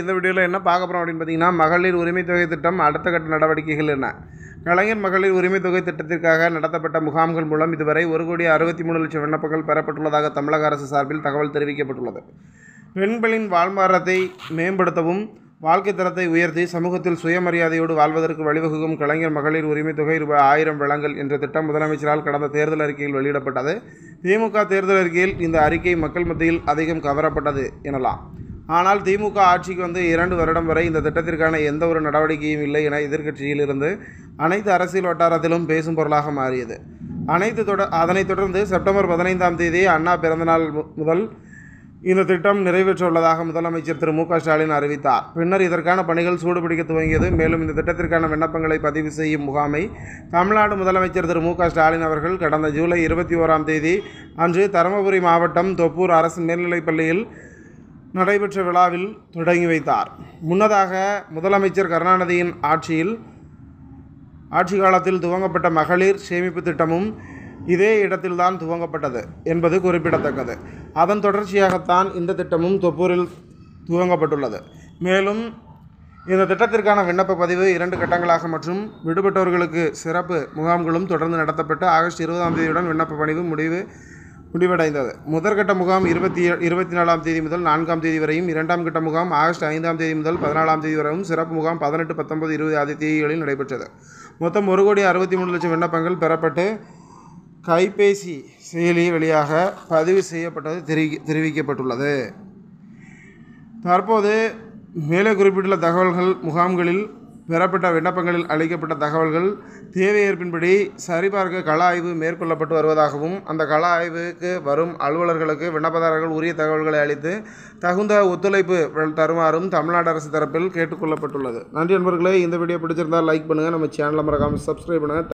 இந்த வீடியோவில் என்ன பார்க்க போகிறோம் அப்படின்னு பார்த்தீங்கன்னா மகளிர் உரிமை தொகை திட்டம் அடுத்த கட்ட நடவடிக்கைகள் என்ன கலைஞர் மகளிர் உரிமை தொகை திட்டத்திற்காக நடத்தப்பட்ட முகாம்கள் மூலம் இதுவரை ஒரு கோடி அறுபத்தி மூணு லட்சம் விண்ணப்பங்கள் பெறப்பட்டுள்ளதாக தமிழக அரசு சார்பில் தகவல் தெரிவிக்கப்பட்டுள்ளது பெண்களின் வாழ்வாரத்தை மேம்படுத்தவும் வாழ்க்கை தரத்தை உயர்த்தி சமூகத்தில் சுயமரியாதையோடு வாழ்வதற்கு வழிவகுக்கும் கலைஞர் மகளிர் உரிமை தொகை ரூபாய் ஆயிரம் வழங்கல் என்ற திட்டம் முதலமைச்சரால் கடந்த தேர்தல் அறிக்கையில் வெளியிடப்பட்டது திமுக தேர்தல் அறிக்கையில் இந்த அறிக்கை மக்கள் மத்தியில் அதிகம் கவரப்பட்டது எனலாம் ஆனால் திமுக ஆட்சிக்கு வந்து இரண்டு வருடம் வரை இந்த திட்டத்திற்கான எந்த ஒரு நடவடிக்கையும் இல்லை என எதிர்க்கட்சியிலிருந்து அனைத்து அரசியல் வட்டாரத்திலும் பேசும் பொருளாக மாறியது அனைத்து தொட அதனைத் தொடர்ந்து செப்டம்பர் பதினைந்தாம் தேதி அண்ணா பிறந்தநாள் முதல் இந்த திட்டம் நிறைவேற்றவுள்ளதாக முதலமைச்சர் திரு மு ஸ்டாலின் அறிவித்தார் பின்னர் இதற்கான பணிகள் சூடுபிடிக்க துவங்கியது மேலும் இந்த திட்டத்திற்கான விண்ணப்பங்களை பதிவு செய்யும் முகாமை தமிழ்நாடு முதலமைச்சர் திரு மு ஸ்டாலின் அவர்கள் கடந்த ஜூலை இருபத்தி ஓராம் தேதி அன்று தருமபுரி மாவட்டம் தொப்பூர் அரசு மேல்நிலைப்பள்ளியில் நடைபெற்ற விழாவில் தொடங்கி வைத்தார் முன்னதாக முதலமைச்சர் கருணாநிதியின் ஆட்சியில் ஆட்சி காலத்தில் துவங்கப்பட்ட மகளிர் சேமிப்பு திட்டமும் இதே இடத்தில்தான் துவங்கப்பட்டது என்பது குறிப்பிடத்தக்கது அதன் தொடர்ச்சியாகத்தான் இந்த திட்டமும் தொப்பூரில் துவங்கப்பட்டுள்ளது மேலும் இந்த திட்டத்திற்கான விண்ணப்ப பதிவு இரண்டு கட்டங்களாக மற்றும் விடுபட்டவர்களுக்கு சிறப்பு முகாம்களும் தொடர்ந்து நடத்தப்பட்டு ஆகஸ்ட் இருபதாம் தேதியுடன் விண்ணப்ப பதிவு முடிவு முடிவடைந்தது முதற்கட்ட முகாம் இருபத்தி இருபத்தி நாலாம் தேதி முதல் நான்காம் தேதி வரையும் இரண்டாம் கட்ட முகாம் ஆகஸ்ட் ஐந்தாம் தேதி முதல் பதினாலாம் தேதி வரையும் சிறப்பு முகாம் பதினெட்டு பத்தொன்பது இருபது ஆதி தேதிகளில் நடைபெற்றது மொத்தம் ஒரு கோடி அறுபத்தி மூணு லட்சம் விண்ணப்பங்கள் பெறப்பட்டு கைபேசி செயலி வழியாக பதிவு செய்யப்பட்டது தெரிவி தெரிவிக்கப்பட்டுள்ளது தற்போது மேலே குறிப்பிட்டுள்ள தகவல்கள் முகாம்களில் பெறப்பட்ட விண்ணப்பங்களில் அளிக்கப்பட்ட தகவல்கள் தேவையேற்பின்படி சரிபார்க்க கள ஆய்வு மேற்கொள்ளப்பட்டு வருவதாகவும் அந்த கள ஆய்வுக்கு வரும் அலுவலர்களுக்கு விண்ணப்பதாரர்கள் உரிய தகவல்களை அளித்து தகுந்த ஒத்துழைப்பு தருமாறும் தமிழ்நாடு அரசு தரப்பில் கேட்டுக்கொள்ளப்பட்டுள்ளது நன்றி நண்பர்களே இந்த வீடியோ பிடிச்சிருந்தால் லைக் பண்ணுங்கள் நம்ம சேனலை மறக்காமல் சப்ஸ்கிரைப் பண்ணுங்கள்